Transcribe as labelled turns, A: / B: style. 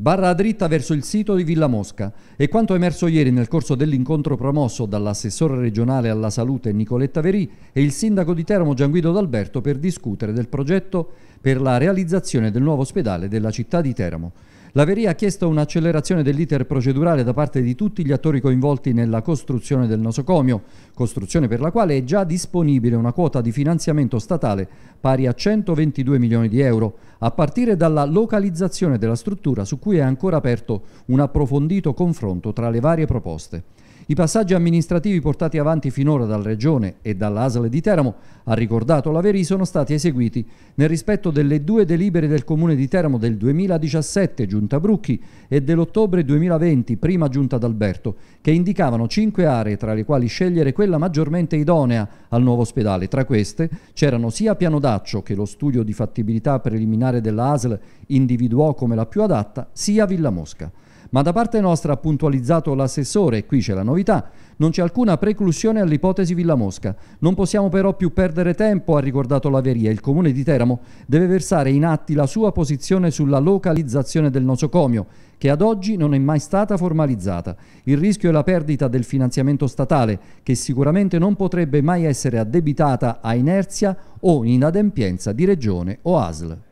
A: barra dritta verso il sito di Villa Mosca. E quanto emerso ieri nel corso dell'incontro promosso dall'assessore regionale alla salute Nicoletta Verì e il sindaco di Teramo Gianguido D'Alberto per discutere del progetto per la realizzazione del nuovo ospedale della città di Teramo. La Veria ha chiesto un'accelerazione dell'iter procedurale da parte di tutti gli attori coinvolti nella costruzione del nosocomio, costruzione per la quale è già disponibile una quota di finanziamento statale pari a 122 milioni di euro, a partire dalla localizzazione della struttura su cui cui è ancora aperto un approfondito confronto tra le varie proposte. I passaggi amministrativi portati avanti finora dal Regione e dall'Asle di Teramo, ha ricordato l'Averi, sono stati eseguiti nel rispetto delle due delibere del Comune di Teramo del 2017 Giunta Brucchi e dell'ottobre 2020 prima Giunta d'Alberto, che indicavano cinque aree tra le quali scegliere quella maggiormente idonea al nuovo ospedale. Tra queste c'erano sia Piano D'Accio, che lo studio di fattibilità preliminare dell'Asle individuò come la più adatta, sia Villa Mosca ma da parte nostra ha puntualizzato l'assessore, e qui c'è la novità, non c'è alcuna preclusione all'ipotesi Villa Mosca. Non possiamo però più perdere tempo, ha ricordato l'Averia. Il comune di Teramo deve versare in atti la sua posizione sulla localizzazione del nosocomio, che ad oggi non è mai stata formalizzata. Il rischio è la perdita del finanziamento statale, che sicuramente non potrebbe mai essere addebitata a inerzia o inadempienza di regione o ASL.